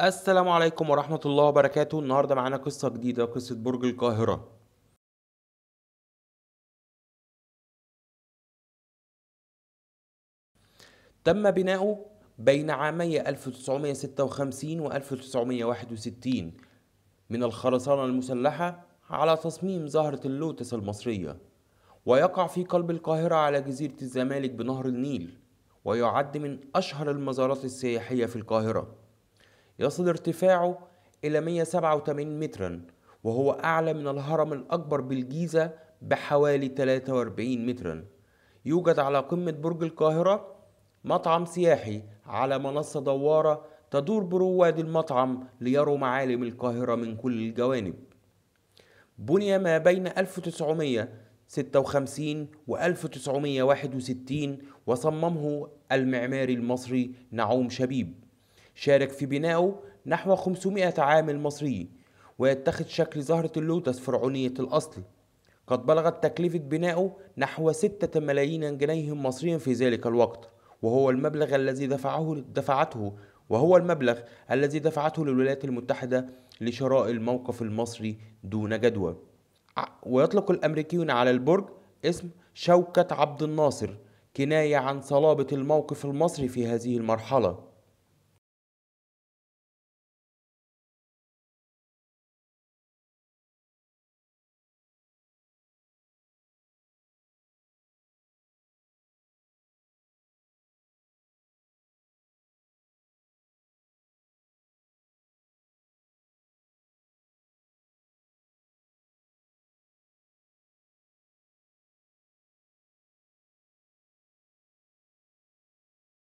السلام عليكم ورحمة الله وبركاته النهاردة معانا قصة جديدة قصة برج القاهرة تم بناؤه بين عامي 1956 و 1961 من الخرسانة المسلحة على تصميم زهرة اللوتس المصرية ويقع في قلب القاهرة على جزيرة الزمالك بنهر النيل ويعد من أشهر المزارات السياحية في القاهرة يصل ارتفاعه إلى 187 مترا وهو أعلى من الهرم الأكبر بالجيزة بحوالي 43 مترا يوجد على قمة برج القاهرة مطعم سياحي على منصة دوارة تدور برواد المطعم ليروا معالم القاهرة من كل الجوانب بني ما بين 1956 و 1961 وصممه المعماري المصري نعوم شبيب شارك في بنائه نحو 500 عامل مصري ويتخذ شكل زهرة اللوتس فرعونية الأصل قد بلغت تكلفة بنائه نحو 6 ملايين جنيه مصري في ذلك الوقت وهو المبلغ الذي دفعه دفعته وهو المبلغ الذي دفعته الولايات المتحدة لشراء الموقف المصري دون جدوى ويطلق الأمريكيون على البرج اسم شوكة عبد الناصر كناية عن صلابة الموقف المصري في هذه المرحلة